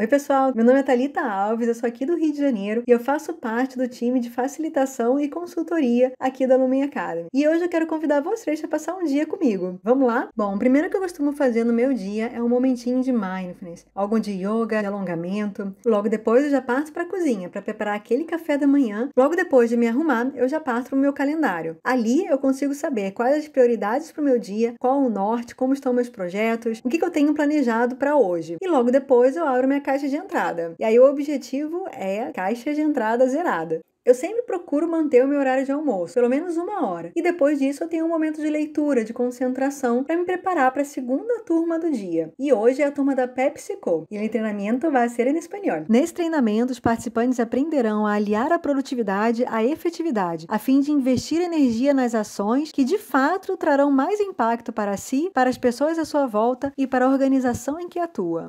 Oi, pessoal. Meu nome é Talita Alves, eu sou aqui do Rio de Janeiro e eu faço parte do time de facilitação e consultoria aqui da Lumen Academy. E hoje eu quero convidar vocês para passar um dia comigo. Vamos lá? Bom, o primeiro que eu costumo fazer no meu dia é um momentinho de mindfulness, algo de yoga, de alongamento. Logo depois eu já parto para a cozinha para preparar aquele café da manhã. Logo depois de me arrumar, eu já parto para o meu calendário. Ali eu consigo saber quais as prioridades para o meu dia, qual o norte, como estão meus projetos, o que, que eu tenho planejado para hoje. E logo depois eu abro minha caixa de entrada. E aí o objetivo é caixa de entrada zerada. Eu sempre procuro manter o meu horário de almoço, pelo menos uma hora. E depois disso eu tenho um momento de leitura, de concentração, para me preparar para a segunda turma do dia. E hoje é a turma da PepsiCo. E o treinamento vai ser em espanhol. Nesse treinamento, os participantes aprenderão a aliar a produtividade à efetividade, a fim de investir energia nas ações que de fato trarão mais impacto para si, para as pessoas à sua volta e para a organização em que atua.